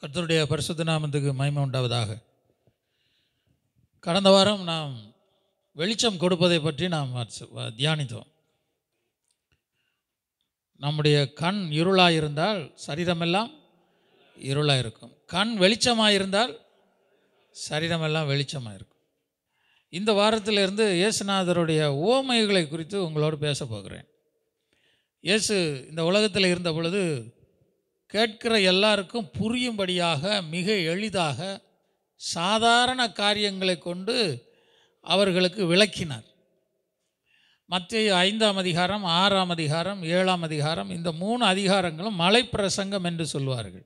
கர்த்தருடைய பரிசுத்த நாமத்துக்கு மகிமை உண்டாவதாக கடந்த வாரம் நாம் வெளிச்சம் கொடுப்பதை பற்றி நாம் தியானித்தோம் நம்முடைய கண் இருளாக இருந்தால் சரீரமெல்லாம் இருளாக இருக்கும் கண் வெளிச்சமாக இருந்தால் சரீரமெல்லாம் வெளிச்சமாக இருக்கும் இந்த வாரத்திலிருந்து இயேசுநாதருடைய ஓமைகளை குறித்து உங்களோடு பேச போகிறேன் இயேசு இந்த உலகத்தில் இருந்த பொழுது கேட்கிற எல்லாருக்கும் புரியும்படியாக மிக எளிதாக சாதாரண காரியங்களை கொண்டு அவர்களுக்கு விளக்கினார் மத்திய ஐந்தாம் அதிகாரம் ஆறாம் அதிகாரம் ஏழாம் அதிகாரம் இந்த மூணு அதிகாரங்களும் மலைப்பிரசங்கம் என்று சொல்வார்கள்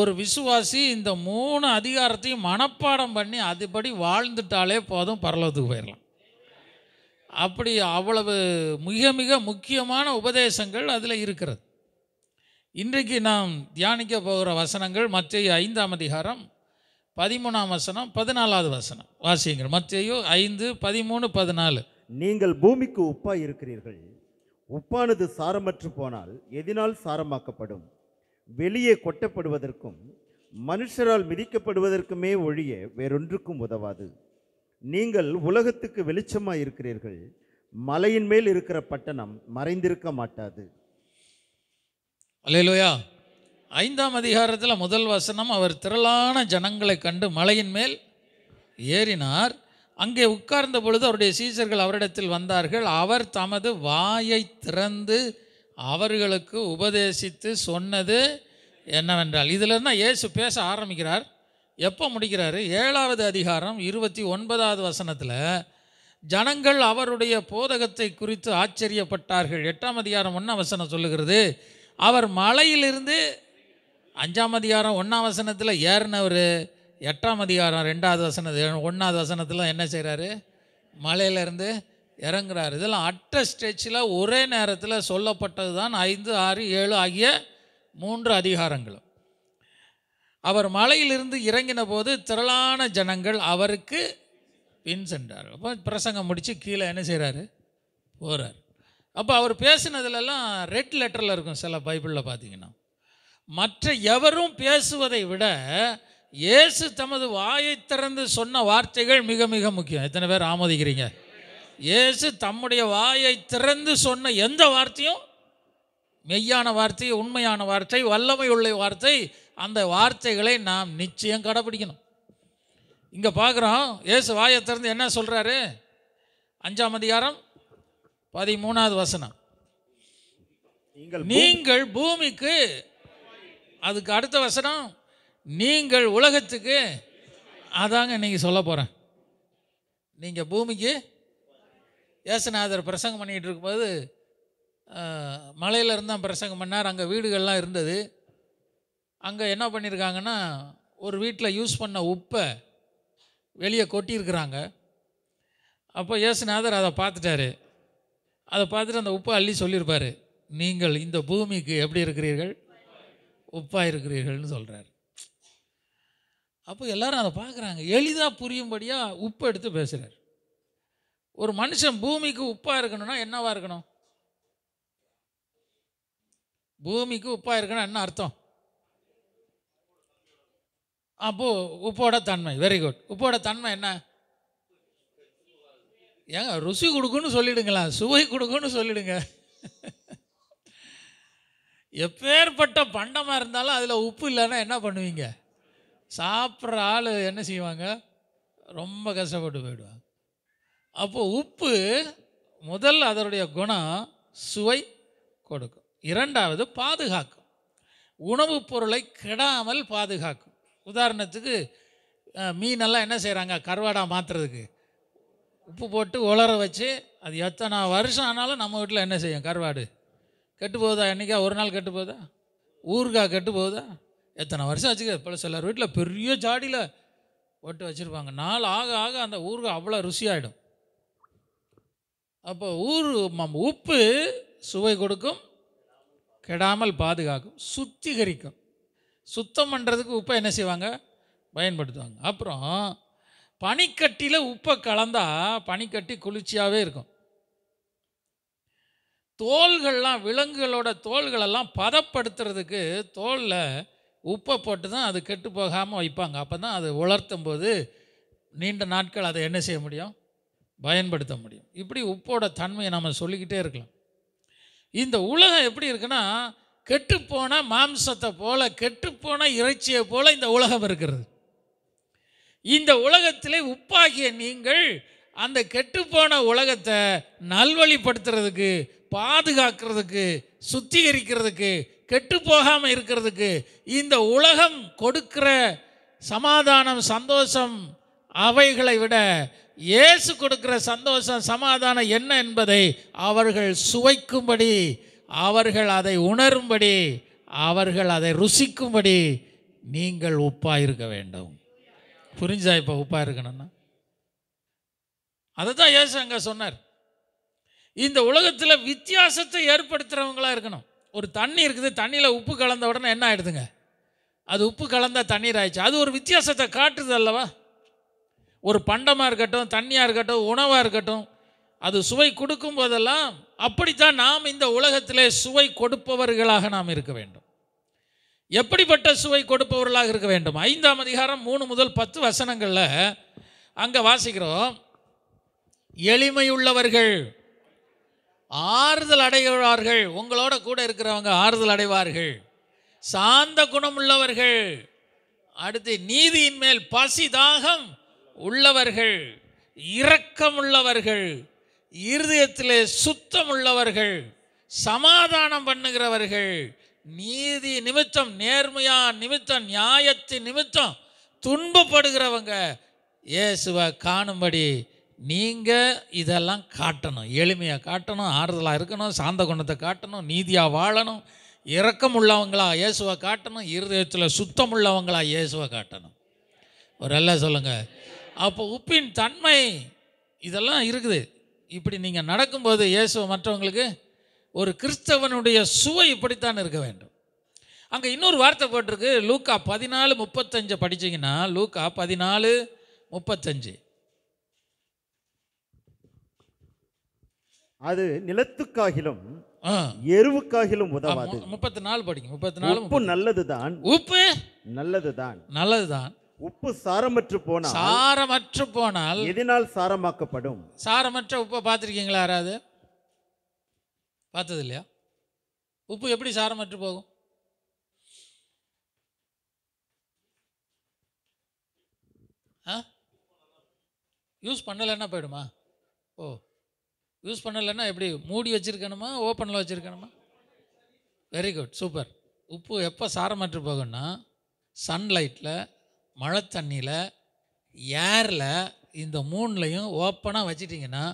ஒரு விசுவாசி இந்த மூணு அதிகாரத்தையும் மனப்பாடம் பண்ணி அதுபடி வாழ்ந்துட்டாலே போதும் பரலோகத்துக்கு போயிடலாம் அப்படி அவ்வளவு மிக மிக முக்கியமான உபதேசங்கள் அதில் இருக்கிறது இன்றைக்கு நாம் தியானிக்க போகிற வசனங்கள் மற்றையோ ஐந்தாம் அதிகாரம் பதிமூணாம் வசனம் பதினாலாவது வசனம் வாசியுங்கள் மற்றையோ ஐந்து பதிமூணு பதினாலு நீங்கள் பூமிக்கு உப்பாக இருக்கிறீர்கள் உப்பானது சாரமற்று போனால் எதினால் சாரமாக்கப்படும் வெளியே கொட்டப்படுவதற்கும் மனுஷரால் மிதிக்கப்படுவதற்குமே ஒழிய வேறொன்றுக்கும் உதவாது நீங்கள் உலகத்துக்கு வெளிச்சமாக இருக்கிறீர்கள் மலையின் மேல் இருக்கிற பட்டணம் மறைந்திருக்க மாட்டாது அல்லையிலோயா ஐந்தாம் அதிகாரத்தில் முதல் வசனம் அவர் திரளான ஜனங்களை கண்டு மலையின் மேல் ஏறினார் அங்கே உட்கார்ந்த பொழுது அவருடைய சீசர்கள் அவரிடத்தில் வந்தார்கள் அவர் தமது வாயை திறந்து அவர்களுக்கு உபதேசித்து சொன்னது என்னவென்றால் இதிலிருந்து இயேசு பேச ஆரம்பிக்கிறார் எப்போ முடிக்கிறாரு ஏழாவது அதிகாரம் இருபத்தி ஒன்பதாவது வசனத்தில் ஜனங்கள் அவருடைய போதகத்தை குறித்து ஆச்சரியப்பட்டார்கள் எட்டாம் அதிகாரம் ஒன்றாம் வசனம் சொல்லுகிறது அவர் மலையிலிருந்து அஞ்சாம் அதிகாரம் ஒன்றாம் வசனத்தில் ஏறினவர் எட்டாம் அதிகாரம் ரெண்டாவது வசனத்து ஒன்றாவது வசனத்தில் என்ன செய்கிறாரு மலையிலேருந்து இறங்குறாரு இதெல்லாம் அட்ட ஸ்டேஜில் ஒரே நேரத்தில் சொல்லப்பட்டது தான் ஐந்து ஆறு ஏழு ஆகிய மூன்று அதிகாரங்களும் அவர் மலையிலிருந்து இறங்கின போது திரளான ஜனங்கள் அவருக்கு பின் சென்றார் அப்போ பிரசங்கம் முடித்து கீழே என்ன செய்கிறாரு போகிறார் அப்போ அவர் பேசினதுலலாம் ரெட் லெட்டரில் இருக்கும் சில பைபிளில் பார்த்தீங்கன்னா மற்ற எவரும் பேசுவதை விட இயேசு தமது வாயை திறந்து சொன்ன வார்த்தைகள் மிக மிக முக்கியம் எத்தனை பேர் ஆமோதிக்கிறீங்க இயேசு தம்முடைய வாயை திறந்து சொன்ன எந்த வார்த்தையும் மெய்யான வார்த்தை உண்மையான வார்த்தை வல்லமை உள்ள வார்த்தை அந்த வார்த்தைகளை நாம் நிச்சயம் கடைபிடிக்கணும் இங்கே பார்க்குறோம் இயேசு வாயை திறந்து என்ன சொல்கிறாரு அஞ்சாம் அதிகாரம் பதிமூணாவது வசனம் நீங்கள் பூமிக்கு அதுக்கு அடுத்த வசனம் நீங்கள் உலகத்துக்கு அதாங்க நீங்கள் சொல்ல போகிறேன் நீங்கள் பூமிக்கு ஏசுநாதர் பிரசங்கம் பண்ணிகிட்டு இருக்கும்போது மலையிலேருந்து தான் பிரசங்கம் பண்ணார் அங்கே வீடுகள்லாம் இருந்தது அங்கே என்ன பண்ணியிருக்காங்கன்னா ஒரு வீட்டில் யூஸ் பண்ண உப்பை வெளியே கொட்டியிருக்கிறாங்க அப்போ ஏசுநாதர் அதை பார்த்துட்டாரு அதை பார்த்துட்டு அந்த உப்பை அள்ளி சொல்லியிருப்பார் நீங்கள் இந்த பூமிக்கு எப்படி இருக்கிறீர்கள் உப்பாக இருக்கிறீர்கள்னு சொல்கிறார் அப்போ எல்லாரும் அதை பார்க்குறாங்க எளிதாக புரியும்படியாக உப்பு எடுத்து பேசுகிறார் ஒரு மனுஷன் பூமிக்கு உப்பாக இருக்கணும்னா என்னவாக இருக்கணும் பூமிக்கு உப்பாக இருக்கணும் என்ன அர்த்தம் அப்போது உப்போட தன்மை வெரி குட் உப்போட தன்மை என்ன ஏங்க ருசி கொடுக்குன்னு சொல்லிடுங்களா சுவை கொடுக்குன்னு சொல்லிடுங்க எப்பேற்பட்ட பண்டமாக இருந்தாலும் அதில் உப்பு இல்லைன்னா என்ன பண்ணுவீங்க சாப்பிட்ற ஆள் என்ன செய்வாங்க ரொம்ப கஷ்டப்பட்டு போயிடுவாங்க அப்போது உப்பு முதல் அதனுடைய குணம் சுவை கொடுக்கும் இரண்டாவது பாதுகாக்கும் உணவுப் பொருளை கெடாமல் பாதுகாக்கும் உதாரணத்துக்கு மீனெல்லாம் என்ன செய்கிறாங்க கருவாடாக மாற்றுறதுக்கு உப்பு போட்டு உலர வச்சு அது எத்தனை வருஷம் ஆனாலும் நம்ம வீட்டில் என்ன செய்யும் கருவாடு கெட்டு போகுதா என்றைக்கா ஒரு நாள் கெட்டு போகுதா ஊருக்கா கெட்டு போகுதா எத்தனை வருஷம் ஆச்சுக்க இப்போ சிலர் வீட்டில் பெரிய ஜாடியில் போட்டு வச்சுருப்பாங்க நாள் ஆக ஆக அந்த ஊருக்கு அவ்வளோ ருசியாயிடும் அப்போ ஊர் உப்பு சுவை கொடுக்கும் கெடாமல் பாதுகாக்கும் சுத்திகரிக்கும் சுத்தம் பண்ணுறதுக்கு உப்பை என்ன செய்வாங்க பயன்படுத்துவாங்க அப்புறம் பனிக்கட்டியில் உப்பை கலந்தால் பனிக்கட்டி குளிர்ச்சியாகவே இருக்கும் தோள்கள்லாம் விலங்குகளோட தோள்களெல்லாம் பதப்படுத்துறதுக்கு தோலில் உப்பை போட்டு தான் அது கெட்டு போகாமல் வைப்பாங்க அப்போ தான் அது உலர்த்தும் போது நீண்ட நாட்கள் அதை என்ன செய்ய முடியும் பயன்படுத்த முடியும் இப்படி உப்போட தன்மையை நம்ம சொல்லிக்கிட்டே இருக்கலாம் இந்த உலகம் எப்படி இருக்குன்னா கெட்டுப்போன மாம்சத்தை போல் கெட்டுப்போன இறைச்சியை போல் இந்த உலகம் இருக்கிறது இந்த உலகத்திலே உப்பாகிய நீங்கள் அந்த கெட்டுப்போன உலகத்தை நல்வழிப்படுத்துறதுக்கு பாதுகாக்கிறதுக்கு சுத்திகரிக்கிறதுக்கு கெட்டு போகாமல் இருக்கிறதுக்கு இந்த உலகம் கொடுக்கிற சமாதானம் சந்தோஷம் அவைகளை விட இயேசு கொடுக்கிற சந்தோஷம் சமாதானம் என்ன என்பதை அவர்கள் சுவைக்கும்படி அவர்கள் அதை உணரும்படி அவர்கள் அதை ருசிக்கும்படி நீங்கள் உப்பாக இருக்க வேண்டும் புரிஞ்சா இப்போ உப்பாக இருக்கணும்னா அதை தான் ஏசு அங்கே சொன்னார் இந்த உலகத்தில் வித்தியாசத்தை ஏற்படுத்துகிறவங்களாக இருக்கணும் ஒரு தண்ணி இருக்குது தண்ணியில் உப்பு கலந்த உடனே என்ன ஆகிடுதுங்க அது உப்பு கலந்தால் தண்ணீர் ஆயிடுச்சு அது ஒரு வித்தியாசத்தை காட்டுது அல்லவா ஒரு பண்டமாக இருக்கட்டும் தண்ணியாக இருக்கட்டும் உணவாக இருக்கட்டும் அது சுவை கொடுக்கும் போதெல்லாம் அப்படித்தான் நாம் இந்த உலகத்திலே சுவை கொடுப்பவர்களாக நாம் இருக்க வேண்டும் எப்படிப்பட்ட சுவை கொடுப்பவர்களாக இருக்க வேண்டும் ஐந்தாம் அதிகாரம் மூணு முதல் பத்து வசனங்களில் அங்கே வாசிக்கிறோம் எளிமையுள்ளவர்கள் ஆறுதல் அடைகிறார்கள் உங்களோட கூட இருக்கிறவங்க ஆறுதல் அடைவார்கள் சாந்த குணம் உள்ளவர்கள் அடுத்து நீதியின் மேல் பசி தாகம் உள்ளவர்கள் இரக்கம் உள்ளவர்கள் இருதயத்திலே சுத்தம் உள்ளவர்கள் சமாதானம் பண்ணுகிறவர்கள் நீதி நிமித்தம் நேர்மையா நிமித்தம் நியாயத்தின் நிமித்தம் துன்பப்படுகிறவங்க இயேசுவை காணும்படி நீங்கள் இதெல்லாம் காட்டணும் எளிமையாக காட்டணும் ஆறுதலாக இருக்கணும் சாந்த குணத்தை காட்டணும் நீதியாக வாழணும் இரக்கம் உள்ளவங்களா இயேசுவை காட்டணும் இருதயத்தில் சுத்தம் உள்ளவங்களா இயேசுவை காட்டணும் ஒரு எல்லாம் சொல்லுங்கள் அப்போ உப்பின் தன்மை இதெல்லாம் இருக்குது இப்படி நீங்கள் நடக்கும்போது இயேசுவை மற்றவங்களுக்கு ஒரு கிறிஸ்தவனுடைய சுவை இப்படித்தான் இருக்க வேண்டும் அங்கே இன்னொரு வார்த்தை போட்டிருக்கு லூக்கா பதினாலு முப்பத்தஞ்சு படிச்சிங்கன்னா லூக்கா பதினாலு முப்பத்தஞ்சு அது நிலத்துக்காகிலும் எருவுக்காகிலும் உதவாது முப்பத்தி நாலு படிக்கும் முப்பத்தி நாலு உப்பு நல்லதுதான் உப்பு நல்லதுதான் நல்லதுதான் உப்பு சாரமற்று போனால் சாரமற்று போனால் எதனால் சாரமாக்கப்படும் சாரமற்ற உப்பை பார்த்துருக்கீங்களா யாராவது பார்த்தது இல்லையா உப்பு எப்படி சாரம் அற்று போகும் ஆ யூஸ் பண்ணலைன்னா போயிடுமா ஓ யூஸ் பண்ணலைன்னா எப்படி மூடி வச்சுருக்கணுமா ஓப்பனில் வச்சுருக்கணுமா வெரி குட் சூப்பர் உப்பு எப்போ சாரமற்று போகும்னா சன்லைட்டில் மழை தண்ணியில் ஏரில் இந்த மூணுலையும் ஓப்பனாக வச்சிட்டிங்கன்னா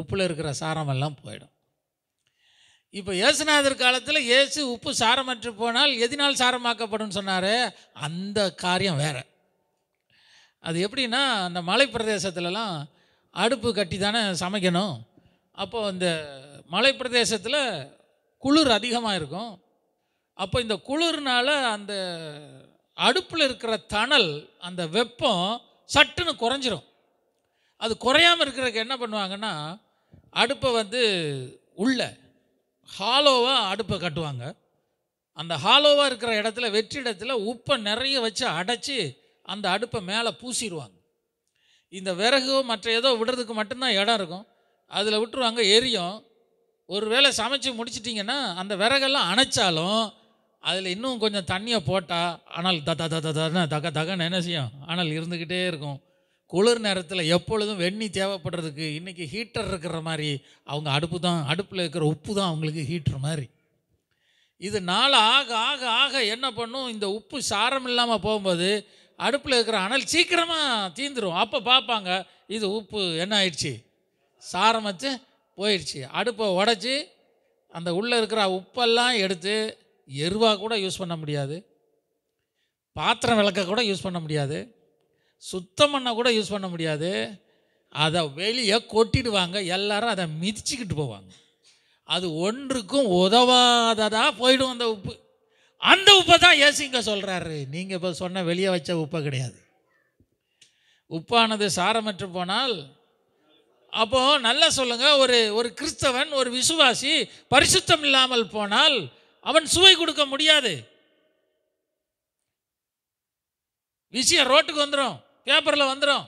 உப்பில் இருக்கிற சாரமெல்லாம் போயிடும் இப்போ இயேசுநாதர் காலத்தில் இயேசு உப்பு சாரமற்று போனால் எதினால் சாரமாக்கப்படும் சொன்னார் அந்த காரியம் வேறு அது எப்படின்னா அந்த மலை பிரதேசத்துலலாம் அடுப்பு கட்டி தானே சமைக்கணும் அப்போது இந்த மலை பிரதேசத்தில் குளிர் அதிகமாக இருக்கும் அப்போ இந்த குளிர்னால் அந்த அடுப்பில் இருக்கிற தணல் அந்த வெப்பம் சட்டுன்னு குறைஞ்சிரும் அது குறையாமல் இருக்கிறதுக்கு என்ன பண்ணுவாங்கன்னா அடுப்பை வந்து உள்ளே ஹாலோவாக அடுப்பை கட்டுவாங்க அந்த ஹாலோவாக இருக்கிற இடத்துல வெற்றிடத்தில் உப்பை நிறைய வச்சு அடைச்சி அந்த அடுப்பை மேலே பூசிடுவாங்க இந்த விறகு மற்ற ஏதோ விடுறதுக்கு மட்டும்தான் இடம் இருக்கும் அதில் விட்டுருவாங்க எரியும் ஒரு வேளை சமைச்சு முடிச்சிட்டிங்கன்னா அந்த விறகெல்லாம் அணைச்சாலும் அதில் இன்னும் கொஞ்சம் தண்ணியை போட்டால் ஆனால் தக தக தகன்னு தக தகன்னு என்ன செய்யும் ஆனால் இருந்துக்கிட்டே இருக்கும் குளிர் நேரத்தில் எப்பொழுதும் வெந்நி தேவைப்படுறதுக்கு இன்றைக்கி ஹீட்டர் இருக்கிற மாதிரி அவங்க அடுப்பு தான் அடுப்பில் இருக்கிற உப்பு தான் அவங்களுக்கு ஹீட்டர் மாதிரி இது நாள் ஆக ஆக ஆக என்ன பண்ணும் இந்த உப்பு சாரம் இல்லாமல் போகும்போது அடுப்பில் இருக்கிற அனல் சீக்கிரமாக தீந்துடும் அப்போ பார்ப்பாங்க இது உப்பு என்ன ஆயிடுச்சு சாரம் வச்சு போயிடுச்சு அடுப்பை உடச்சி அந்த உள்ளே இருக்கிற உப்பெல்லாம் எடுத்து எருவாக கூட யூஸ் பண்ண முடியாது பாத்திரம் விளக்க கூட யூஸ் பண்ண முடியாது சுத்தம் பண்ணால் கூட யூஸ் பண்ண முடியாது அதை வெளியே கொட்டிடுவாங்க எல்லாரும் அதை மிதிச்சுக்கிட்டு போவாங்க அது ஒன்றுக்கும் உதவாததாக போயிடும் அந்த உப்பு அந்த உப்பை தான் ஏசிங்க சொல்கிறாரு நீங்கள் இப்போ சொன்ன வெளியே வச்ச உப்பை கிடையாது உப்பானது சாரமற்று போனால் அப்போது நல்லா சொல்லுங்கள் ஒரு ஒரு கிறிஸ்தவன் ஒரு விசுவாசி பரிசுத்தம் இல்லாமல் போனால் அவன் சுவை கொடுக்க முடியாது விஷயம் ரோட்டுக்கு வந்துடும் பேப்பரில் வந்துடும்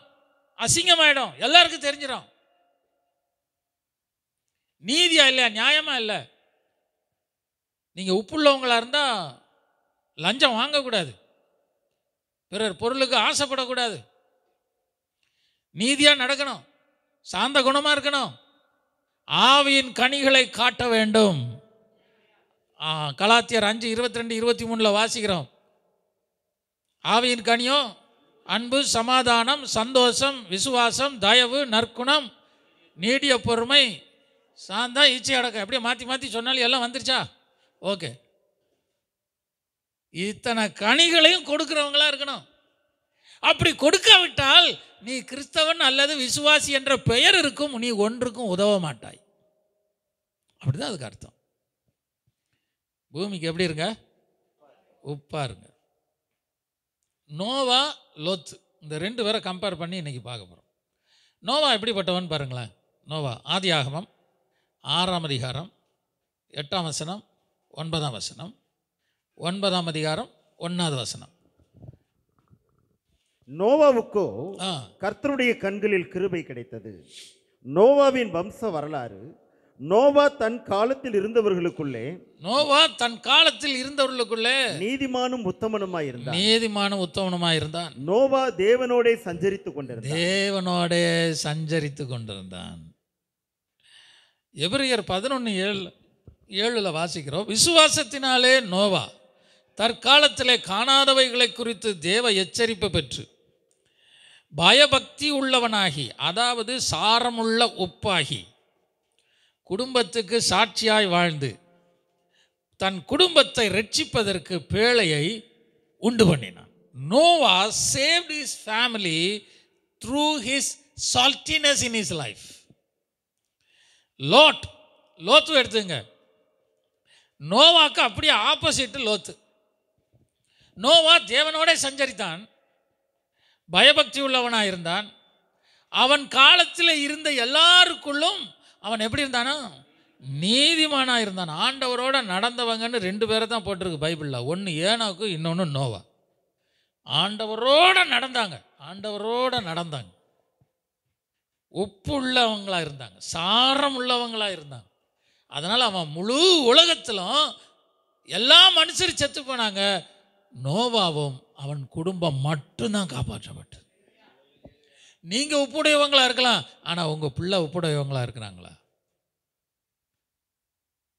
அசிங்கமாயிடும் எல்லாருக்கும் தெரிஞ்சிடும் நீதியா இல்லையா நியாயமா இல்லை நீங்கள் உப்புள்ளவங்களாக இருந்தால் லஞ்சம் வாங்கக்கூடாது பிறர் பொருளுக்கு ஆசைப்படக்கூடாது நீதியாக நடக்கணும் சாந்த குணமாக இருக்கணும் ஆவியின் கனிகளை காட்ட வேண்டும் கலாத்தியர் அஞ்சு இருபத்தி ரெண்டு இருபத்தி மூணில் வாசிக்கிறோம் ஆவியின் கனியும் அன்பு சமாதானம் சந்தோஷம் விசுவாசம் தயவு நற்குணம் நீடிய பொறுமை சாந்தம் இச்சை அடக்கம் எப்படியே மாற்றி மாற்றி சொன்னாலும் எல்லாம் வந்துருச்சா ஓகே இத்தனை கனிகளையும் கொடுக்குறவங்களா இருக்கணும் அப்படி கொடுக்காவிட்டால் நீ கிறிஸ்தவன் அல்லது விசுவாசி என்ற பெயர் இருக்கும் நீ ஒன்றுக்கும் உதவ மாட்டாய் அப்படிதான் அதுக்கு அர்த்தம் பூமிக்கு எப்படி இருங்க உப்பா இருங்க நோவா லோத்து இந்த ரெண்டு பேரை கம்பேர் பண்ணி இன்றைக்கி பார்க்க போகிறோம் நோவா எப்படிப்பட்டவன் பாருங்களேன் நோவா ஆதி ஆகமம் ஆறாம் அதிகாரம் எட்டாம் வசனம் ஒன்பதாம் வசனம் ஒன்பதாம் அதிகாரம் ஒன்றாவது வசனம் நோவாவுக்கோ கர்த்தருடைய கண்களில் கிருபை கிடைத்தது நோவாவின் வம்ச வரலாறு நோவா தன் காலத்தில் இருந்தவர்களுக்குள்ளே நோவா தன் காலத்தில் இருந்தவர்களுக்குள்ளே நீதிமானும் உத்தமனுமாய் இருந்தான் நீதிமானும் உத்தமனுமாய் இருந்தான் நோவா தேவனோடே சஞ்சரித்து கொண்டிருந்தான் தேவனோடே சஞ்சரித்து கொண்டிருந்தான் எபிரியர் பதினொன்று ஏழு ஏழில் வாசிக்கிறோம் விசுவாசத்தினாலே நோவா தற்காலத்திலே காணாதவைகளை குறித்து தேவ எச்சரிப்பு பெற்று பயபக்தி உள்ளவனாகி அதாவது சாரமுள்ள உப்பாகி குடும்பத்துக்கு சாட்சியாய் வாழ்ந்து தன் குடும்பத்தை ரட்சிப்பதற்கு பேழையை உண்டு பண்ணினான் Noah saved his family through his saltiness in his life Lot லோத்து எடுத்துங்க நோவாக்கு அப்படியே ஆப்போசிட் லோத்து நோவா தேவனோட சஞ்சரித்தான் பயபக்தி உள்ளவனாக இருந்தான் அவன் காலத்தில் இருந்த எல்லாருக்குள்ளும் அவன் எப்படி இருந்தானா நீதிமானாக இருந்தான் ஆண்டவரோட நடந்தவங்கன்னு ரெண்டு பேரை தான் போட்டிருக்கு பைபிளில் ஒன்று ஏனாவுக்கு இன்னொன்று நோவா ஆண்டவரோட நடந்தாங்க ஆண்டவரோட நடந்தாங்க உப்பு உள்ளவங்களாக இருந்தாங்க சாரம் உள்ளவங்களாக இருந்தாங்க அதனால் அவன் முழு உலகத்திலும் எல்லா மனுஷரும் செத்து போனாங்க நோவாவும் அவன் குடும்பம் மட்டும்தான் காப்பாற்றப்பட்ட நீங்கள் ஒப்புடையவங்களாக இருக்கலாம் ஆனால் உங்கள் பிள்ளை ஒப்புடையவங்களாக இருக்கிறாங்களா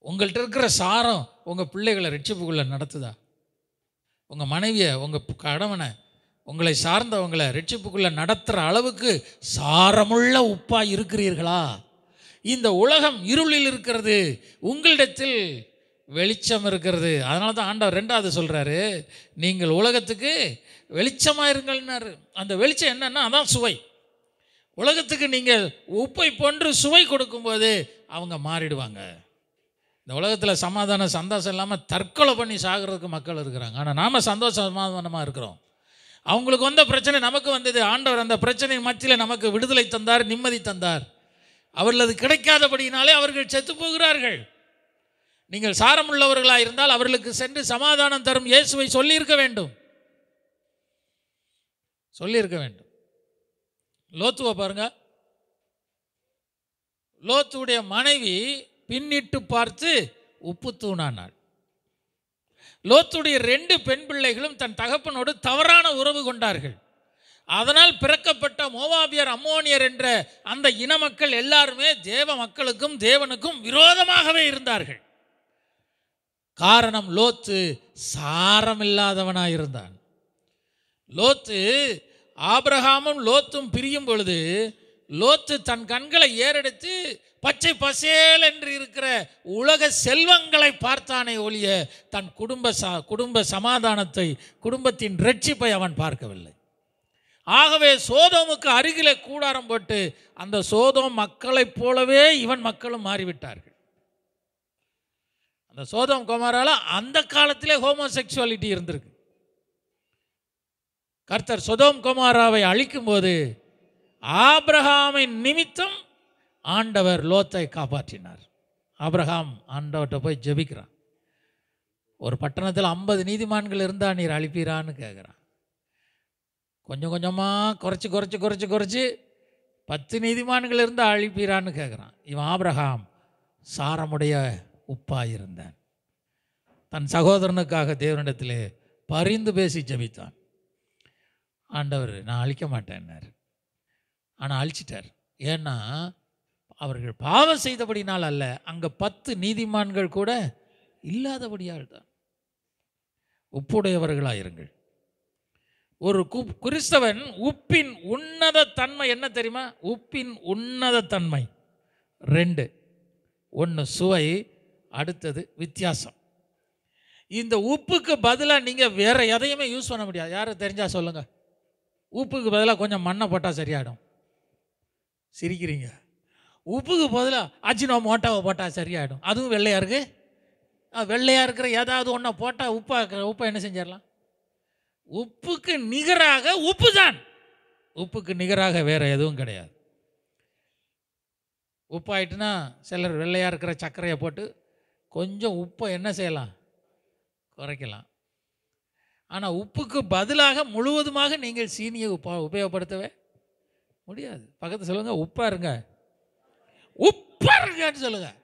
உங்கள்கிட்ட இருக்கிற சாரம் உங்கள் பிள்ளைகளை ரட்சிப்புக்குள்ளே நடத்துதா உங்கள் மனைவியை உங்கள் கடவனை உங்களை சார்ந்தவங்களை ரட்சிப்புக்குள்ளே நடத்துகிற அளவுக்கு சாரமுள்ள உப்பாக இருக்கிறீர்களா இந்த உலகம் இருளில் இருக்கிறது உங்களிடத்தில் வெளிச்சம் இருக்கிறது அதனால தான் ஆண்டவர் ரெண்டாவது சொல்கிறாரு நீங்கள் உலகத்துக்கு வெளிச்சமாக இருங்கள்னாரு அந்த வெளிச்சம் என்னென்னா அதான் சுவை உலகத்துக்கு நீங்கள் உப்பை போன்று சுவை கொடுக்கும்போது அவங்க மாறிடுவாங்க இந்த உலகத்தில் சமாதான சந்தோஷம் இல்லாமல் தற்கொலை பண்ணி சாகிறதுக்கு மக்கள் இருக்கிறாங்க ஆனால் நாம் சந்தோஷ சமாதானமாக இருக்கிறோம் அவங்களுக்கு வந்த பிரச்சனை நமக்கு வந்தது ஆண்டவர் அந்த பிரச்சனை மத்தியில் நமக்கு விடுதலை தந்தார் நிம்மதி தந்தார் அவர்களது கிடைக்காதபடியினாலே அவர்கள் செத்து போகிறார்கள் நீங்கள் சாரமுள்ளவர்களாக இருந்தால் அவர்களுக்கு சென்று சமாதானம் தரும் இயேசுவை சொல்லியிருக்க வேண்டும் சொல்லியிருக்க வேண்டும் லோத்துவை பாருங்க லோத்துடைய மனைவி பின்னிட்டு பார்த்து உப்பு தூணானாள் லோத்துடைய ரெண்டு பெண் பிள்ளைகளும் தன் தகப்பனோடு தவறான உறவு கொண்டார்கள் அதனால் பிறக்கப்பட்ட மோவாபியர் அம்மோனியர் என்ற அந்த இன மக்கள் எல்லாருமே தேவ மக்களுக்கும் தேவனுக்கும் விரோதமாகவே இருந்தார்கள் காரணம் லோத்து சாரமில்லாதவனாயிருந்தான் இருந்தான் லோத்து ஆபிரகாமும் லோத்தும் பிரியும் பொழுது லோத்து தன் கண்களை ஏறெடுத்து பச்சை பசேல் என்று இருக்கிற உலக செல்வங்களை பார்த்தானே ஒழிய தன் குடும்ப சா குடும்ப சமாதானத்தை குடும்பத்தின் ரட்சிப்பை அவன் பார்க்கவில்லை ஆகவே சோதோமுக்கு அருகிலே கூடாரம் போட்டு அந்த சோதோம் மக்களைப் போலவே இவன் மக்களும் மாறிவிட்டார்கள் அந்த சோதம் குமாரால அந்த காலத்திலே ஹோமோசெக்சுவாலிட்டி இருந்திருக்கு கர்த்தர் சொதோம் குமாராவை அழிக்கும்போது ஆப்ரஹாமின் நிமித்தம் ஆண்டவர் லோத்தை காப்பாற்றினார் ஆப்ரஹாம் ஆண்டவர்கிட்ட போய் ஜெபிக்கிறான் ஒரு பட்டணத்தில் ஐம்பது நீதிமான்கள் இருந்தால் நீர் அழிப்பீரான்னு கேட்குறான் கொஞ்சம் கொஞ்சமாக குறைச்சி குறைச்சி குறைச்சி குறைச்சி பத்து நீதிமான்கள் இருந்தால் அழிப்பீரான்னு கேட்குறான் இவன் ஆப்ரஹாம் சாரமுடைய உப்பாக இருந்தான் தன் சகோதரனுக்காக தேவனிடத்தில் பரிந்து பேசி ஜபித்தான் ஆண்டவர் நான் அழிக்க மாட்டேன்னார் ஆனால் அழிச்சிட்டார் ஏன்னா அவர்கள் பாவம் செய்தபடினால் அல்ல அங்கே பத்து நீதிமான்கள் கூட இல்லாதபடியால் தான் ஒப்புடையவர்களாக இருங்கள் ஒரு கிறிஸ்தவன் உப்பின் உன்னத தன்மை என்ன தெரியுமா உப்பின் உன்னத தன்மை ரெண்டு ஒன்று சுவை அடுத்தது வித்தியாசம் இந்த உப்புக்கு பதிலாக நீங்கள் வேறு எதையுமே யூஸ் பண்ண முடியாது யாரும் தெரிஞ்சால் சொல்லுங்கள் உப்புக்கு பதிலாக கொஞ்சம் மண்ணை போட்டால் சரியாயிடும் சிரிக்கிறீங்க உப்புக்கு பதிலாக அஜினோ மோட்டாவை போட்டால் சரியாயிடும் அதுவும் வெள்ளையாக இருக்குது வெள்ளையாக இருக்கிற ஏதாவது ஒன்றை போட்டால் உப்பாக உப்பை என்ன செஞ்சிடலாம் உப்புக்கு நிகராக உப்பு தான் உப்புக்கு நிகராக வேறு எதுவும் கிடையாது உப்பாயிட்டுனா சிலர் வெள்ளையாக இருக்கிற சர்க்கரையை போட்டு கொஞ்சம் உப்பை என்ன செய்யலாம் குறைக்கலாம் ஆனால் உப்புக்கு பதிலாக முழுவதுமாக நீங்கள் சீனியை உப்பா உபயோகப்படுத்தவே முடியாது பக்கத்தில் சொல்லுங்கள் உப்பாக இருங்க உப்பாக இருங்கன்னு சொல்லுங்கள்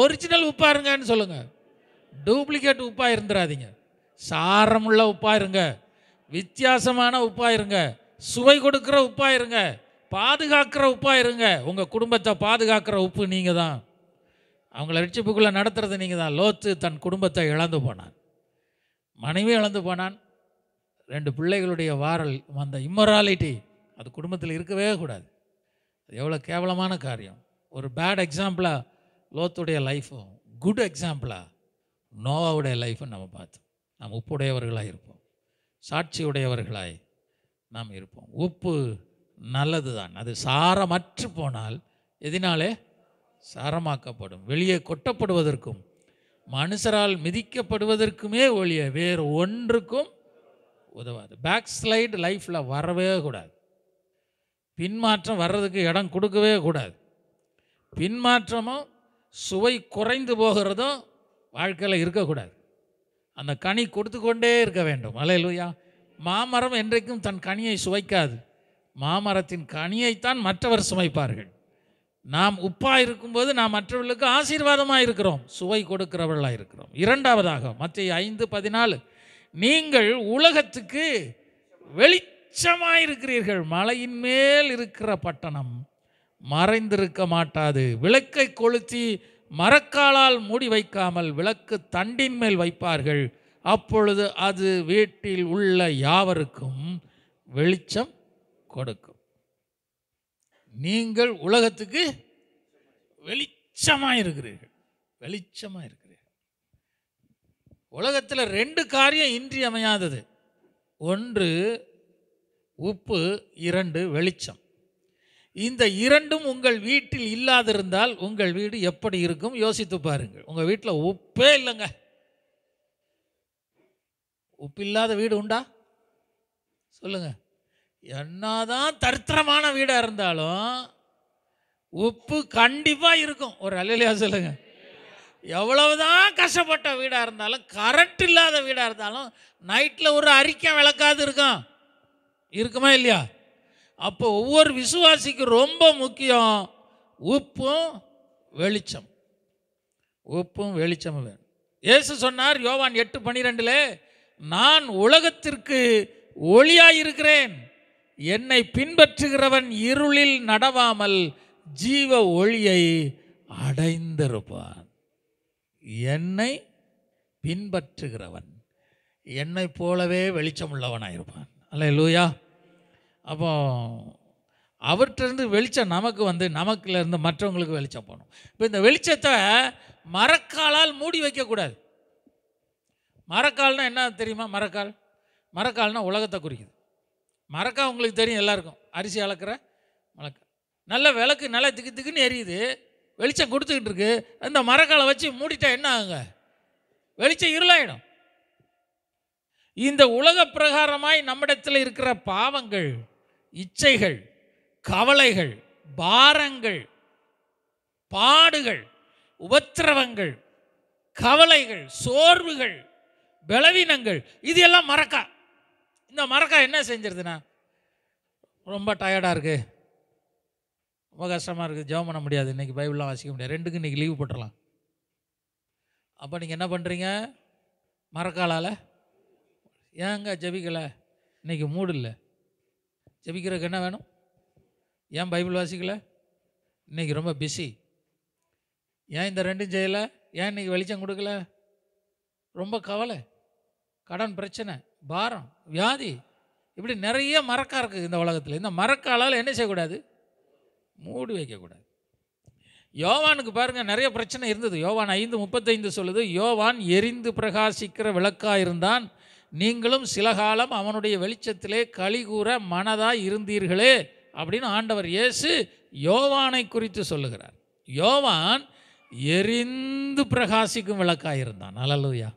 ஒரிஜினல் உப்பாக இருங்கன்னு சொல்லுங்கள் டூப்ளிகேட் உப்பாக இருந்துடாதீங்க சாரமுள்ள உப்பாக இருங்க வித்தியாசமான உப்பாக இருங்க சுவை கொடுக்குற உப்பாக இருங்க பாதுகாக்கிற உப்பாக இருங்க உங்கள் குடும்பத்தை பாதுகாக்கிற உப்பு நீங்கள் தான் அவங்கள ரட்சிப்புக்குள்ளே நடத்துறது நீங்கள் தான் லோத்து தன் குடும்பத்தை இழந்து போனான் மனைவி இழந்து போனான் ரெண்டு பிள்ளைகளுடைய வாரல் அந்த இம்மொராலிட்டி அது குடும்பத்தில் இருக்கவே கூடாது அது எவ்வளோ கேவலமான காரியம் ஒரு பேட் எக்ஸாம்பிளாக லோத்துடைய லைஃப்பும் குட் எக்ஸாம்பிளாக நோவாவுடைய லைஃப்பும் நம்ம பார்த்தோம் நாம் உப்புடையவர்களாக இருப்போம் சாட்சி உடையவர்களாய் நாம் இருப்போம் உப்பு நல்லது தான் அது சாரமற்று போனால் எதினாலே சாரமாக்கப்படும் வெளியே கொட்டப்படுவதற்கும் மனுஷரால் மிதிக்கப்படுவதற்குமே ஒழிய வேறு ஒன்றுக்கும் உதவாது பேக் ஸ்லைடு லைஃப்பில் வரவே கூடாது பின்மாற்றம் வர்றதுக்கு இடம் கொடுக்கவே கூடாது பின்மாற்றமும் சுவை குறைந்து போகிறதும் வாழ்க்கையில் இருக்கக்கூடாது அந்த கனி கொடுத்து கொண்டே இருக்க வேண்டும் அலையலுயா மாமரம் என்றைக்கும் தன் கனியை சுவைக்காது மாமரத்தின் கனியைத்தான் மற்றவர் சுமைப்பார்கள் நாம் உப்பாக இருக்கும்போது நாம் மற்றவர்களுக்கு ஆசீர்வாதமாக இருக்கிறோம் சுவை கொடுக்கிறவர்களாக இருக்கிறோம் இரண்டாவதாக மற்ற ஐந்து பதினாலு நீங்கள் உலகத்துக்கு வெளிச்சமாக இருக்கிறீர்கள் மலையின் மேல் இருக்கிற பட்டணம் மறைந்திருக்க மாட்டாது விளக்கை கொளுத்தி மரக்காலால் மூடி வைக்காமல் விளக்கு தண்டின் மேல் வைப்பார்கள் அப்பொழுது அது வீட்டில் உள்ள யாவருக்கும் வெளிச்சம் கொடுக்கும் நீங்கள் உலகத்துக்கு வெளிச்சமாக இருக்கிறீர்கள் வெளிச்சமாக இருக்கிறீர்கள் உலகத்தில் ரெண்டு காரியம் இன்றியமையாதது ஒன்று உப்பு இரண்டு வெளிச்சம் இந்த இரண்டும் உங்கள் வீட்டில் இல்லாதிருந்தால் உங்கள் வீடு எப்படி இருக்கும் யோசித்து பாருங்கள் உங்கள் வீட்டில் உப்பே இல்லைங்க உப்பு இல்லாத வீடு உண்டா சொல்லுங்கள் என்னதான் தரித்திரமான வீடாக இருந்தாலும் உப்பு கண்டிப்பாக இருக்கும் ஒரு அலையிலையா சொல்லுங்கள் எவ்வளவுதான் கஷ்டப்பட்ட வீடாக இருந்தாலும் கரண்ட் இல்லாத வீடாக இருந்தாலும் நைட்டில் ஒரு அறிக்கை விளக்காது இருக்கும் இருக்குமா இல்லையா அப்போ ஒவ்வொரு விசுவாசிக்கு ரொம்ப முக்கியம் உப்பும் வெளிச்சம் உப்பும் வெளிச்சமும் வேணும் இயேசு சொன்னார் யோவான் எட்டு பன்னிரெண்டில் நான் உலகத்திற்கு ஒளியாக இருக்கிறேன் என்னை பின்பற்றுகிறவன் இருளில் நடவாமல் ஜீவ ஒளியை அடைந்திருப்பான் என்னை பின்பற்றுகிறவன் என்னை போலவே வெளிச்சம் உள்ளவனாயிருப்பான் அல்ல லூயா அப்போ அவற்றிருந்து வெளிச்சம் நமக்கு வந்து நமக்குலேருந்து மற்றவங்களுக்கு வெளிச்சம் போகணும் இப்போ இந்த வெளிச்சத்தை மரக்காலால் மூடி வைக்கக்கூடாது மரக்கால்னால் என்ன தெரியுமா மரக்கால் மரக்கால்னால் உலகத்தை குறிக்குது மறக்கா உங்களுக்கு தெரியும் எல்லாருக்கும் அரிசி அளக்கிற மலக்கா நல்ல விளக்கு நல்லா திக்கு திக்குன்னு எரியுது வெளிச்சம் கொடுத்துக்கிட்டு இருக்கு அந்த மரக்காலை வச்சு மூடிட்டா என்ன ஆகுங்க வெளிச்சம் இருளாயிடும் இந்த உலக பிரகாரமாய் நம்மிடத்தில் இருக்கிற பாவங்கள் இச்சைகள் கவலைகள் பாரங்கள் பாடுகள் உபத்திரவங்கள் கவலைகள் சோர்வுகள் பலவீனங்கள் இது எல்லாம் மறக்கா இந்த மரக்காய் என்ன செஞ்சிருதுண்ணா ரொம்ப டயர்டாக இருக்குது ரொம்ப கஷ்டமாக இருக்குது ஜெபம் பண்ண முடியாது இன்றைக்கி பைபிள்லாம் வாசிக்க முடியாது ரெண்டுக்கு இன்றைக்கி லீவ் போட்டுடலாம் அப்போ நீங்கள் என்ன பண்ணுறீங்க மரக்காலால் ஏங்க ஜபிக்கலை இன்றைக்கி மூடு இல்லை ஜபிக்கிறதுக்கு என்ன வேணும் ஏன் பைபிள் வாசிக்கலை இன்றைக்கி ரொம்ப பிஸி ஏன் இந்த ரெண்டும் செய்யலை ஏன் இன்றைக்கி வெளிச்சம் கொடுக்கல ரொம்ப கவலை கடன் பிரச்சனை பாரம் வியாதி இப்படி நிறைய மரக்கா இருக்குது இந்த உலகத்தில் இந்த மரக்காலால் என்ன செய்யக்கூடாது மூடி வைக்கக்கூடாது யோவானுக்கு பாருங்கள் நிறைய பிரச்சனை இருந்தது யோவான் ஐந்து முப்பத்தைந்து சொல்லுது யோவான் எரிந்து பிரகாசிக்கிற விளக்காக இருந்தான் நீங்களும் சில காலம் அவனுடைய வெளிச்சத்திலே கூற மனதாக இருந்தீர்களே அப்படின்னு ஆண்டவர் இயேசு யோவானை குறித்து சொல்லுகிறார் யோவான் எரிந்து பிரகாசிக்கும் விளக்காக இருந்தான் அலலுயா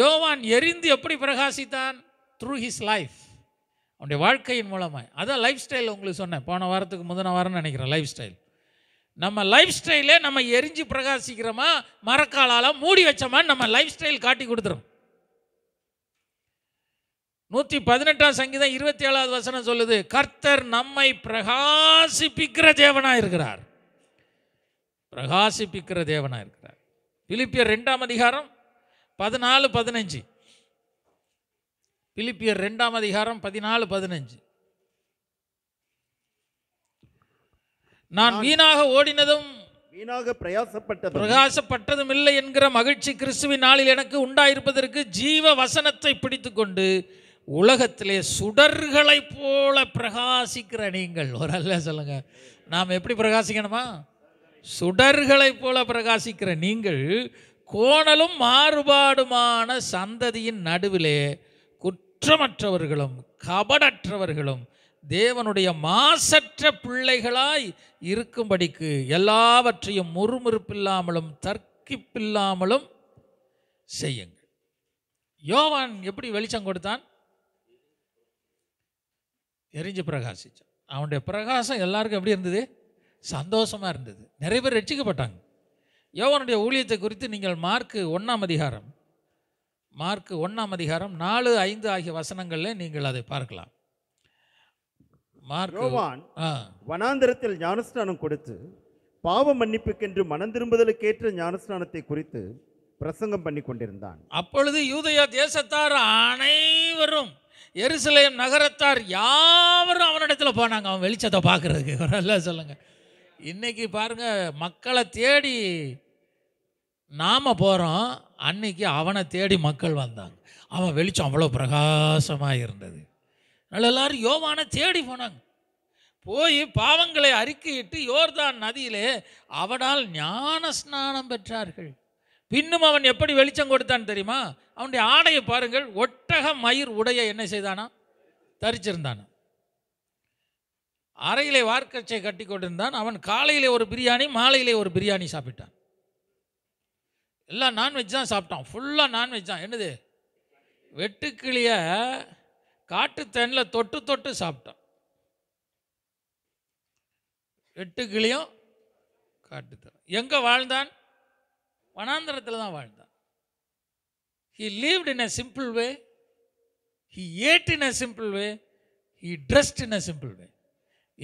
யோவான் எரிந்து எப்படி பிரகாசித்தான் த்ரூ ஹிஸ் லைஃப் அவனுடைய வாழ்க்கையின் மூலமாக அதான் லைஃப் ஸ்டைல் உங்களுக்கு சொன்னேன் போன வாரத்துக்கு முதன வாரம்னு நினைக்கிறேன் லைஃப் ஸ்டைல் நம்ம லைஃப் ஸ்டைலே நம்ம எரிஞ்சு பிரகாசிக்கிறோமா மரக்காலால் மூடி வச்சோமா நம்ம லைஃப் ஸ்டைல் காட்டி கொடுத்துரும் நூற்றி பதினெட்டாம் சங்கீதம் இருபத்தி ஏழாவது வசனம் சொல்லுது கர்த்தர் நம்மை பிரகாசிப்பிக்கிற தேவனாக இருக்கிறார் பிரகாசிப்பிக்கிற தேவனாக இருக்கிறார் பிலிப்பியர் ரெண்டாம் அதிகாரம் பதினாலு பதினஞ்சு பிலிப்பியர் ரெண்டாம் அதிகாரம் பதினாலு பதினஞ்சு நான் வீணாக ஓடினதும் வீணாக பிரயாசப்பட்ட பிரகாசப்பட்டதும் இல்லை என்கிற மகிழ்ச்சி கிறிஸ்துவின் நாளில் எனக்கு உண்டாயிருப்பதற்கு ஜீவ வசனத்தை பிடித்துக்கொண்டு உலகத்திலே சுடர்களை போல பிரகாசிக்கிற நீங்கள் ஒரு அல்ல சொல்லுங்க நாம் எப்படி பிரகாசிக்கணுமா சுடர்களை போல பிரகாசிக்கிற நீங்கள் கோணலும் மாறுபாடுமான சந்ததியின் நடுவிலே குற்றமற்றவர்களும் கபடற்றவர்களும் தேவனுடைய மாசற்ற பிள்ளைகளாய் இருக்கும்படிக்கு எல்லாவற்றையும் முறுமுறுப்பில்லாமலும் தர்க்கிப்பில்லாமலும் செய்யுங்கள் யோவான் எப்படி வெளிச்சம் கொடுத்தான் எரிஞ்சு பிரகாசிச்சான் அவனுடைய பிரகாசம் எல்லாருக்கும் எப்படி இருந்தது சந்தோஷமாக இருந்தது நிறைய பேர் ரட்சிக்கப்பட்டாங்க யோவனுடைய ஊழியத்தை குறித்து நீங்கள் மார்க்கு ஒன்றாம் அதிகாரம் மார்க்கு ஒன்றாம் அதிகாரம் நாலு ஐந்து ஆகிய வசனங்களில் நீங்கள் அதை பார்க்கலாம் வனாந்திரத்தில் ஞானஸ்நானம் கொடுத்து பாவ மன்னிப்புக்கென்று மனம் திரும்புதலுக்கேற்ற ஞானஸ்நானத்தை குறித்து பிரசங்கம் பண்ணி கொண்டிருந்தான் அப்பொழுது யூதயா தேசத்தார் அனைவரும் எருசலேம் நகரத்தார் யாவரும் அவனிடத்தில் போனாங்க அவன் வெளிச்சத்தை பார்க்கறதுக்கு சொல்லுங்கள் இன்றைக்கி பாருங்கள் மக்களை தேடி நாம் போகிறோம் அன்னைக்கு அவனை தேடி மக்கள் வந்தாங்க அவன் வெளிச்சம் அவ்வளோ பிரகாசமாக இருந்தது நல்ல எல்லோரும் யோவானை தேடி போனாங்க போய் பாவங்களை அறிக்கையிட்டு யோர்தான் நதியிலே அவனால் ஞான ஸ்நானம் பெற்றார்கள் பின்னும் அவன் எப்படி வெளிச்சம் கொடுத்தான் தெரியுமா அவனுடைய ஆடையை பாருங்கள் ஒட்டக மயிர் உடைய என்ன செய்தானா தரிச்சிருந்தானா அறையிலே வார்க்கச்சை கட்டி கொண்டிருந்தான் அவன் காலையிலே ஒரு பிரியாணி மாலையிலே ஒரு பிரியாணி சாப்பிட்டான் எல்லாம் நான்வெஜ் தான் சாப்பிட்டான் ஃபுல்லாக நான்வெஜ் தான் என்னது வெட்டுக்கிளிய காட்டுத்தேனில் தொட்டு தொட்டு சாப்பிட்டான் வெட்டுக்கிளியும் காட்டுத்தன் எங்கே வாழ்ந்தான் வனாந்தரத்தில் தான் வாழ்ந்தான் he lived in a simple way he ate in a simple way he dressed in a simple way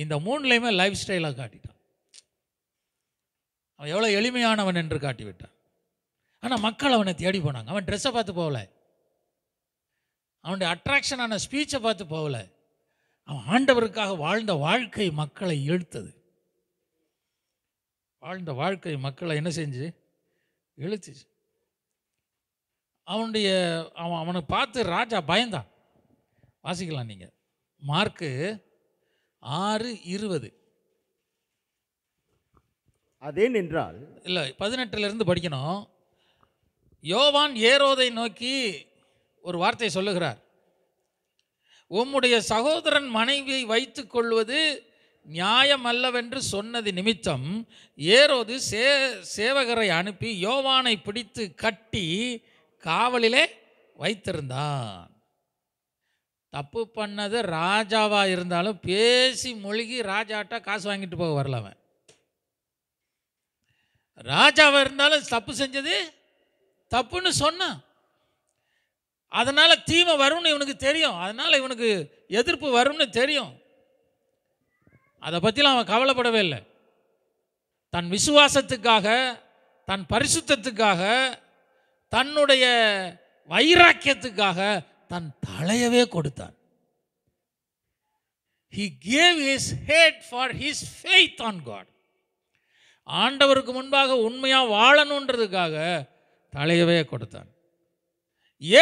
இந்த மூணுலையுமே லைஃப் ஸ்டைலாக காட்டிட்டான் அவன் எவ்வளோ எளிமையானவன் என்று காட்டிவிட்டான் ஆனால் மக்கள் அவனை தேடி போனாங்க அவன் ட்ரெஸ்ஸை பார்த்து போகலை அவனுடைய அட்ராக்ஷனான ஸ்பீச்சை பார்த்து போகலை அவன் ஆண்டவருக்காக வாழ்ந்த வாழ்க்கை மக்களை இழுத்தது வாழ்ந்த வாழ்க்கை மக்களை என்ன செஞ்சு இழுத்துச்சு அவனுடைய அவன் அவனை பார்த்து ராஜா பயந்தான் வாசிக்கலாம் நீங்கள் மார்க்கு ஆறு இருபது அதே என்றால் இல்லை பதினெட்டுலேருந்து படிக்கணும் யோவான் ஏரோதை நோக்கி ஒரு வார்த்தை சொல்லுகிறார் உம்முடைய சகோதரன் மனைவியை வைத்து கொள்வது நியாயமல்லவென்று சொன்னது நிமித்தம் ஏரோது சே சேவகரை அனுப்பி யோவானை பிடித்து கட்டி காவலிலே வைத்திருந்தான் தப்பு பண்ணது ராஜாவாக இருந்தாலும் பேசி மொழிகி ராஜாட்டா காசு வாங்கிட்டு போக வரல அவன் ராஜாவாக இருந்தாலும் தப்பு செஞ்சது தப்புன்னு சொன்னான் அதனால் தீமை வரும்னு இவனுக்கு தெரியும் அதனால் இவனுக்கு எதிர்ப்பு வரும்னு தெரியும் அதை பற்றிலாம் அவன் கவலைப்படவே இல்லை தன் விசுவாசத்துக்காக தன் பரிசுத்தத்துக்காக தன்னுடைய வைராக்கியத்துக்காக தன் தலையவே கொடுத்தான் he gave his head for his faith on God ஆண்டவருக்கு முன்பாக உண்மையாக வாழணுன்றதுக்காக தலையவே கொடுத்தான்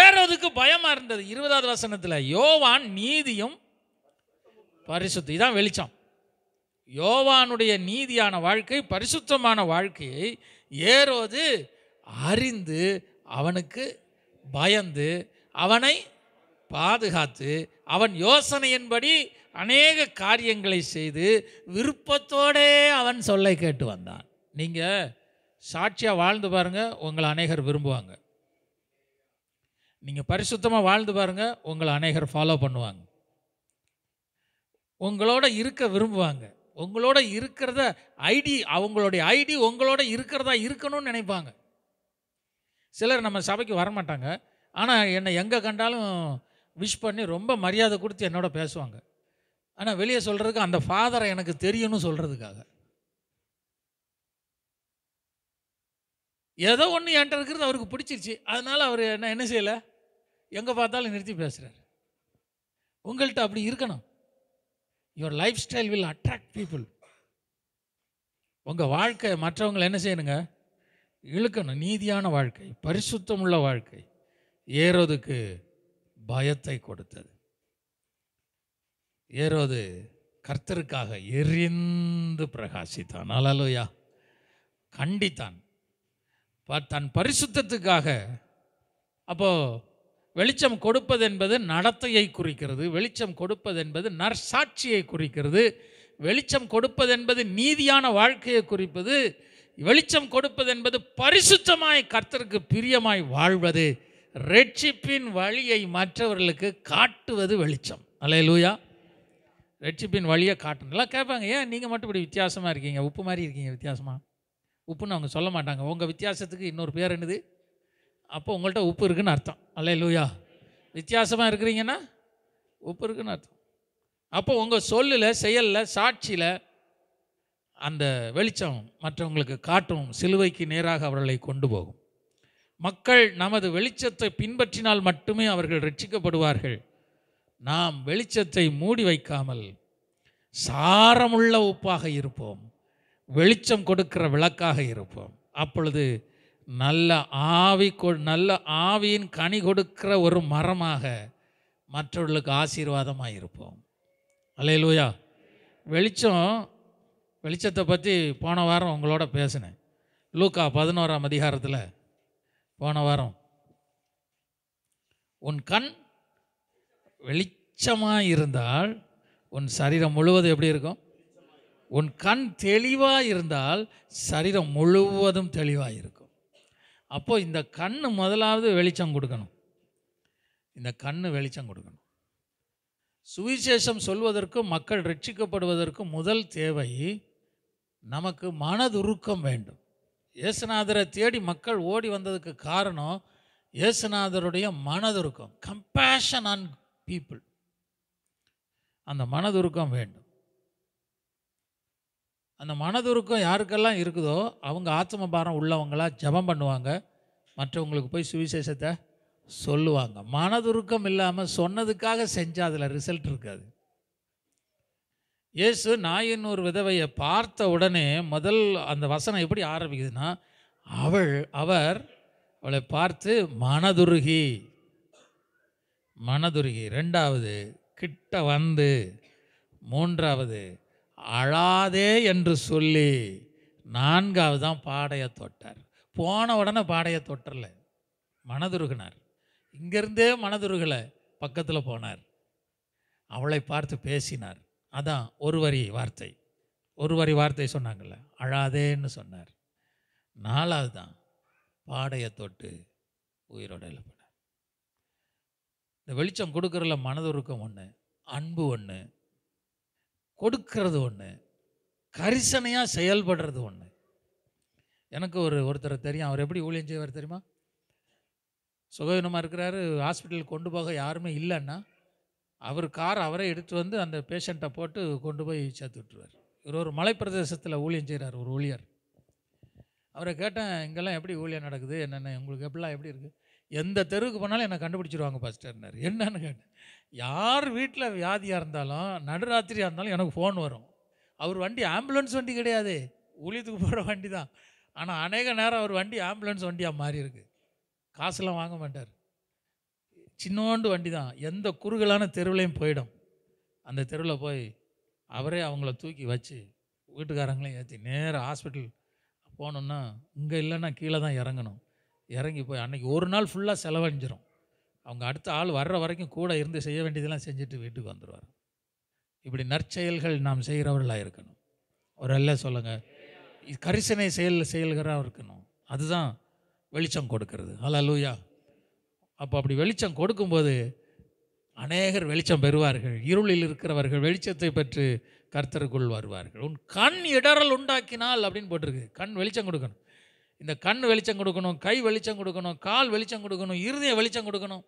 ஏறதுக்கு பயமாக இருந்தது இருபதாவது வசனத்தில் யோவான் நீதியும் பரிசுத்தம் இதான் வெளிச்சம் யோவானுடைய நீதியான வாழ்க்கை பரிசுத்தமான வாழ்க்கையை ஏறோது அறிந்து அவனுக்கு பயந்து அவனை பாதுகாத்து அவன் யோசனையின்படி அநேக காரியங்களை செய்து விருப்பத்தோடே அவன் சொல்லை கேட்டு வந்தான் நீங்கள் சாட்சியாக வாழ்ந்து பாருங்கள் உங்களை அநேகர் விரும்புவாங்க நீங்கள் பரிசுத்தமாக வாழ்ந்து பாருங்கள் உங்களை அநேகர் ஃபாலோ பண்ணுவாங்க உங்களோட இருக்க விரும்புவாங்க உங்களோட இருக்கிறத ஐடி அவங்களுடைய ஐடி உங்களோட இருக்கிறதா இருக்கணும்னு நினைப்பாங்க சிலர் நம்ம சபைக்கு வரமாட்டாங்க ஆனால் என்னை எங்கே கண்டாலும் விஷ் பண்ணி ரொம்ப மரியாதை கொடுத்து என்னோட பேசுவாங்க ஆனால் வெளியே சொல்கிறதுக்கு அந்த ஃபாதரை எனக்கு தெரியணும்னு சொல்கிறதுக்காக ஏதோ ஒன்று என்கிட்ட இருக்கிறது அவருக்கு பிடிச்சிருச்சு அதனால் அவர் என்ன என்ன செய்யலை எங்கே பார்த்தாலும் நிறுத்தி பேசுகிறார் உங்கள்கிட்ட அப்படி இருக்கணும் your lifestyle will attract people உங்கள் வாழ்க்கை மற்றவங்களை என்ன செய்யணுங்க இழுக்கணும் நீதியான வாழ்க்கை பரிசுத்தமுள்ள வாழ்க்கை ஏறதுக்கு பயத்தை கொடுத்தது ஏரோது கர்த்தருக்காக எரிந்து பிரகாசித்தான் அலலுயா கண்டித்தான் தன் பரிசுத்தத்துக்காக அப்போ வெளிச்சம் கொடுப்பது என்பது நடத்தையை குறிக்கிறது வெளிச்சம் கொடுப்பது என்பது நற்சாட்சியை குறிக்கிறது வெளிச்சம் கொடுப்பது என்பது நீதியான வாழ்க்கையை குறிப்பது வெளிச்சம் கொடுப்பது என்பது பரிசுத்தமாய் கர்த்தருக்கு பிரியமாய் வாழ்வது ரட்சிப்பின் வழியை மற்றவர்களுக்கு காட்டுவது வெளிச்சம் அல்ல லூயா ரட்சிப்பின் வழியை காட்டணும்லாம் கேட்பாங்க ஏன் நீங்கள் மட்டும் இப்படி வித்தியாசமாக இருக்கீங்க உப்பு மாதிரி இருக்கீங்க வித்தியாசமாக உப்புன்னு அவங்க சொல்ல மாட்டாங்க உங்கள் வித்தியாசத்துக்கு இன்னொரு பேர் என்னது அப்போ உங்கள்கிட்ட உப்பு இருக்குன்னு அர்த்தம் அல்ல லூயா வித்தியாசமாக இருக்கிறீங்கன்னா உப்பு இருக்குன்னு அர்த்தம் அப்போ உங்கள் சொல்லில் செயலில் சாட்சியில் அந்த வெளிச்சம் மற்றவங்களுக்கு காட்டும் சிலுவைக்கு நேராக அவர்களை கொண்டு போகும் மக்கள் நமது வெளிச்சத்தை பின்பற்றினால் மட்டுமே அவர்கள் ரட்சிக்கப்படுவார்கள் நாம் வெளிச்சத்தை மூடி வைக்காமல் சாரமுள்ள உப்பாக இருப்போம் வெளிச்சம் கொடுக்கிற விளக்காக இருப்போம் அப்பொழுது நல்ல ஆவி கொ நல்ல ஆவியின் கனி கொடுக்கிற ஒரு மரமாக மற்றவர்களுக்கு ஆசீர்வாதமாக இருப்போம் அலையலூயா வெளிச்சம் வெளிச்சத்தை பற்றி போன வாரம் உங்களோட பேசினேன் லூக்கா பதினோராம் அதிகாரத்தில் போன வாரம் உன் கண் வெளிச்சமாக இருந்தால் உன் சரீரம் முழுவதும் எப்படி இருக்கும் உன் கண் தெளிவாக இருந்தால் சரீரம் முழுவதும் தெளிவாக இருக்கும் அப்போது இந்த கண் முதலாவது வெளிச்சம் கொடுக்கணும் இந்த கண் வெளிச்சம் கொடுக்கணும் சுவிசேஷம் சொல்வதற்கும் மக்கள் ரட்சிக்கப்படுவதற்கும் முதல் தேவை நமக்கு மனதுருக்கம் வேண்டும் இயேசுநாதரை தேடி மக்கள் ஓடி வந்ததுக்கு காரணம் இயேசுநாதருடைய மனதுருக்கம் கம்பேஷன் ஆன் பீப்புள் அந்த மனதுருக்கம் வேண்டும் அந்த மனதுருக்கம் யாருக்கெல்லாம் இருக்குதோ அவங்க ஆத்ம பாரம் உள்ளவங்களாக ஜபம் பண்ணுவாங்க மற்றவங்களுக்கு போய் சுவிசேஷத்தை சொல்லுவாங்க மனதுருக்கம் இல்லாமல் சொன்னதுக்காக செஞ்சால் அதில் ரிசல்ட் இருக்காது இயேசு நாயினூர் விதவையை பார்த்த உடனே முதல் அந்த வசனம் எப்படி ஆரம்பிக்குதுன்னா அவள் அவர் அவளை பார்த்து மனதுருகி மனதுருகி ரெண்டாவது கிட்ட வந்து மூன்றாவது அழாதே என்று சொல்லி நான்காவது தான் பாடையை தொட்டார் போன உடனே பாடையை தொட்டரில் மனதுருகினார் இங்கேருந்தே மனதுருகலை பக்கத்தில் போனார் அவளை பார்த்து பேசினார் அதான் ஒரு வரி வார்த்தை ஒரு வரி வார்த்தை சொன்னாங்கள்ல அழாதேன்னு சொன்னார் நாலாவது தான் பாடையை தொட்டு உயிரோட எழுப்பினார் இந்த வெளிச்சம் கொடுக்குறல மனதுருக்கம் ஒன்று அன்பு ஒன்று கொடுக்கறது ஒன்று கரிசனையாக செயல்படுறது ஒன்று எனக்கு ஒரு ஒருத்தர் தெரியும் அவர் எப்படி ஊழியம் செய்வார் தெரியுமா சுகவீனமாக இருக்கிறாரு ஹாஸ்பிட்டலுக்கு கொண்டு போக யாருமே இல்லைன்னா அவர் கார் அவரே எடுத்து வந்து அந்த பேஷண்ட்டை போட்டு கொண்டு போய் சேர்த்து விட்டுருவார் இவர் ஒரு மலை பிரதேசத்தில் ஊழியம் செய்கிறார் ஒரு ஊழியர் அவரை கேட்டேன் இங்கெல்லாம் எப்படி ஊழியம் நடக்குது என்னென்ன உங்களுக்கு எப்படிலாம் எப்படி இருக்குது எந்த தெருவுக்கு போனாலும் என்னை கண்டுபிடிச்சிருவாங்க பாஸ்டர்னார் என்னன்னு கேட்டேன் யார் வீட்டில் வியாதியாக இருந்தாலும் நடுராத்திரியாக இருந்தாலும் எனக்கு ஃபோன் வரும் அவர் வண்டி ஆம்புலன்ஸ் வண்டி கிடையாது ஊழியத்துக்கு போகிற வண்டி தான் ஆனால் அநேக நேரம் அவர் வண்டி ஆம்புலன்ஸ் வண்டியாக மாறி இருக்குது காசுலாம் வாங்க மாட்டார் சின்னோண்டு வண்டி தான் எந்த குறுகலான தெருவிலையும் போயிடும் அந்த தெருவில் போய் அவரே அவங்கள தூக்கி வச்சு வீட்டுக்காரங்களையும் ஏற்றி நேராக ஹாஸ்பிட்டல் போனோம்னா இங்கே இல்லைன்னா கீழே தான் இறங்கணும் இறங்கி போய் அன்றைக்கி ஒரு நாள் ஃபுல்லாக செலவழிஞ்சிரும் அவங்க அடுத்த ஆள் வர்ற வரைக்கும் கூட இருந்து செய்ய வேண்டியதெல்லாம் செஞ்சுட்டு வீட்டுக்கு வந்துடுவார் இப்படி நற்செயல்கள் நாம் செய்கிறவர்களாக இருக்கணும் ஒரு அல்ல சொல்லுங்கள் கரிசனை செயல் செயல்கிறா இருக்கணும் அதுதான் வெளிச்சம் கொடுக்கறது ஹலோ லூயா அப்போ அப்படி வெளிச்சம் கொடுக்கும்போது அநேகர் வெளிச்சம் பெறுவார்கள் இருளில் இருக்கிறவர்கள் வெளிச்சத்தை பெற்று கர்த்தருக்குள் வருவார்கள் உன் கண் இடரல் உண்டாக்கினால் அப்படின்னு போட்டிருக்கு கண் வெளிச்சம் கொடுக்கணும் இந்த கண் வெளிச்சம் கொடுக்கணும் கை வெளிச்சம் கொடுக்கணும் கால் வெளிச்சம் கொடுக்கணும் இருதய வெளிச்சம் கொடுக்கணும்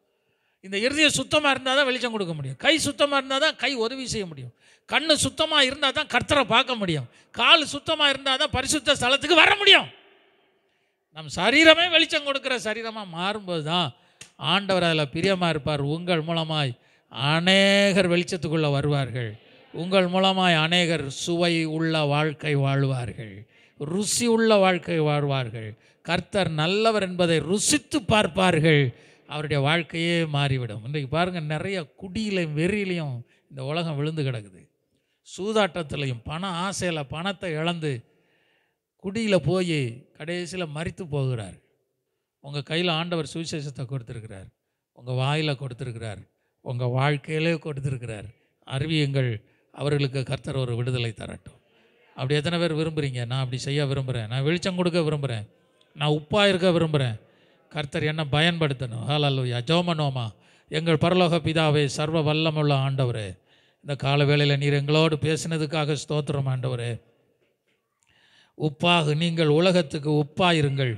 இந்த இருதயம் சுத்தமாக இருந்தால் தான் வெளிச்சம் கொடுக்க முடியும் கை சுத்தமாக இருந்தால் தான் கை உதவி செய்ய முடியும் கண் சுத்தமாக இருந்தால் தான் கர்த்தரை பார்க்க முடியும் கால் சுத்தமாக இருந்தால் தான் பரிசுத்த ஸ்தலத்துக்கு வர முடியும் நம் சரீரமே வெளிச்சம் கொடுக்குற சரீரமாக மாறும்போது தான் ஆண்டவர் அதில் பிரியமாக இருப்பார் உங்கள் மூலமாய் அநேகர் வெளிச்சத்துக்குள்ளே வருவார்கள் உங்கள் மூலமாய் அநேகர் சுவை உள்ள வாழ்க்கை வாழ்வார்கள் ருசி உள்ள வாழ்க்கை வாழ்வார்கள் கர்த்தர் நல்லவர் என்பதை ருசித்து பார்ப்பார்கள் அவருடைய வாழ்க்கையே மாறிவிடும் இன்றைக்கு பாருங்கள் நிறைய குடியிலையும் வெறியிலையும் இந்த உலகம் விழுந்து கிடக்குது சூதாட்டத்திலையும் பண ஆசையில் பணத்தை இழந்து குடியில் போய் கடைசியில் மறித்து போகிறார் உங்கள் கையில் ஆண்டவர் சுவிசேஷத்தை கொடுத்துருக்கிறார் உங்கள் வாயில் கொடுத்துருக்கிறார் உங்கள் வாழ்க்கையிலே கொடுத்துருக்கிறார் அறிவியுங்கள் அவர்களுக்கு கர்த்தர் ஒரு விடுதலை தரட்டும் அப்படி எத்தனை பேர் விரும்புகிறீங்க நான் அப்படி செய்ய விரும்புகிறேன் நான் வெளிச்சம் கொடுக்க விரும்புகிறேன் நான் உப்பாக இருக்க விரும்புகிறேன் கர்த்தர் என்ன பயன்படுத்தணும் ஹலல்லுயா ஜோமனோமா எங்கள் பரலோக பிதாவே சர்வ வல்லமுள்ள ஆண்டவர் இந்த கால வேளையில் நீர் எங்களோடு பேசினதுக்காக ஸ்தோத்திரம் ஆண்டவர் உப்பாக நீங்கள் உலகத்துக்கு உப்பாயிருங்கள்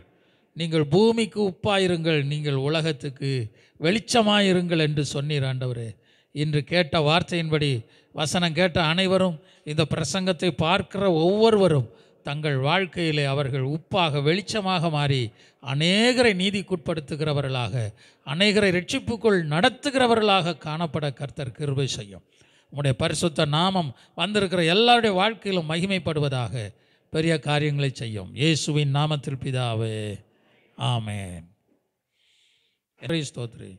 நீங்கள் பூமிக்கு உப்பாயிருங்கள் நீங்கள் உலகத்துக்கு வெளிச்சமாயிருங்கள் என்று சொன்னீர் ஆண்டவர் இன்று கேட்ட வார்த்தையின்படி வசனம் கேட்ட அனைவரும் இந்த பிரசங்கத்தை பார்க்கிற ஒவ்வொருவரும் தங்கள் வாழ்க்கையிலே அவர்கள் உப்பாக வெளிச்சமாக மாறி அநேகரை நீதிக்குட்படுத்துகிறவர்களாக அநேகரை ரட்சிப்புக்குள் நடத்துகிறவர்களாக காணப்பட கர்த்தர் கிருபை செய்யும் உங்களுடைய பரிசுத்த நாமம் வந்திருக்கிற எல்லாருடைய வாழ்க்கையிலும் மகிமைப்படுவதாக பெரிய காரியங்களை செய்யும் இயேசுவின் நாமத்தில் பிதாவே ஆமேன் ஸ்தோத்ரி